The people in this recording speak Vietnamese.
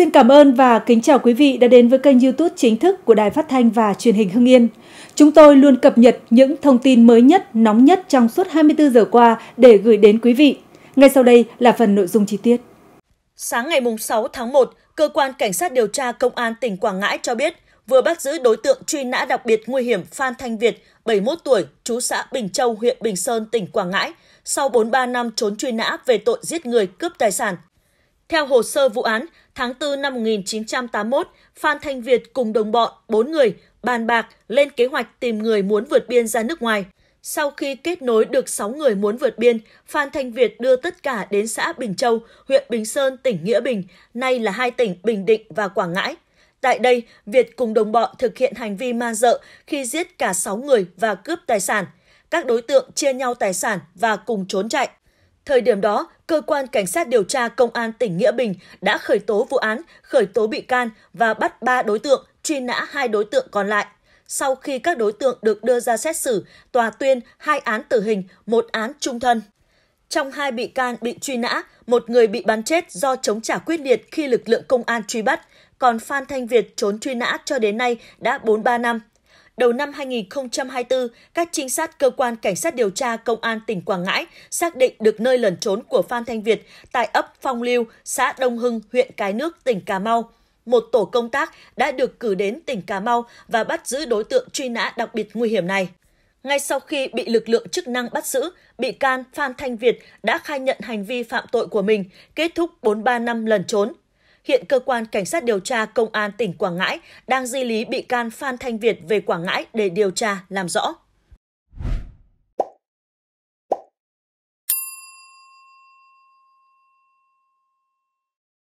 Xin cảm ơn và kính chào quý vị đã đến với kênh YouTube chính thức của Đài Phát thanh và Truyền hình Hưng Yên. Chúng tôi luôn cập nhật những thông tin mới nhất, nóng nhất trong suốt 24 giờ qua để gửi đến quý vị. Ngay sau đây là phần nội dung chi tiết. Sáng ngày 6 tháng 1, cơ quan cảnh sát điều tra công an tỉnh Quảng Ngãi cho biết vừa bắt giữ đối tượng truy nã đặc biệt nguy hiểm Phan Thanh Việt, 71 tuổi, trú xã Bình Châu, huyện Bình Sơn, tỉnh Quảng Ngãi, sau 43 năm trốn truy nã về tội giết người, cướp tài sản. Theo hồ sơ vụ án, tháng 4 năm 1981, Phan Thanh Việt cùng đồng bọn 4 người bàn bạc lên kế hoạch tìm người muốn vượt biên ra nước ngoài. Sau khi kết nối được 6 người muốn vượt biên, Phan Thanh Việt đưa tất cả đến xã Bình Châu, huyện Bình Sơn, tỉnh Nghĩa Bình, nay là hai tỉnh Bình Định và Quảng Ngãi. Tại đây, Việt cùng đồng bọn thực hiện hành vi man dợ khi giết cả 6 người và cướp tài sản. Các đối tượng chia nhau tài sản và cùng trốn chạy. Thời điểm đó, cơ quan cảnh sát điều tra công an tỉnh Nghĩa Bình đã khởi tố vụ án, khởi tố bị can và bắt 3 đối tượng, truy nã hai đối tượng còn lại. Sau khi các đối tượng được đưa ra xét xử, tòa tuyên hai án tử hình, một án trung thân. Trong hai bị can bị truy nã, một người bị bắn chết do chống trả quyết liệt khi lực lượng công an truy bắt, còn Phan Thanh Việt trốn truy nã cho đến nay đã 43 năm đầu năm 2024, các trinh sát cơ quan cảnh sát điều tra công an tỉnh Quảng Ngãi xác định được nơi lẩn trốn của Phan Thanh Việt tại ấp Phong Lưu, xã Đông Hưng, huyện Cái Nước, tỉnh Cà Mau. Một tổ công tác đã được cử đến tỉnh Cà Mau và bắt giữ đối tượng truy nã đặc biệt nguy hiểm này. Ngay sau khi bị lực lượng chức năng bắt giữ, bị can Phan Thanh Việt đã khai nhận hành vi phạm tội của mình, kết thúc 43 năm lần trốn. Hiện cơ quan cảnh sát điều tra công an tỉnh Quảng Ngãi đang di lý bị can Phan Thanh Việt về Quảng Ngãi để điều tra làm rõ.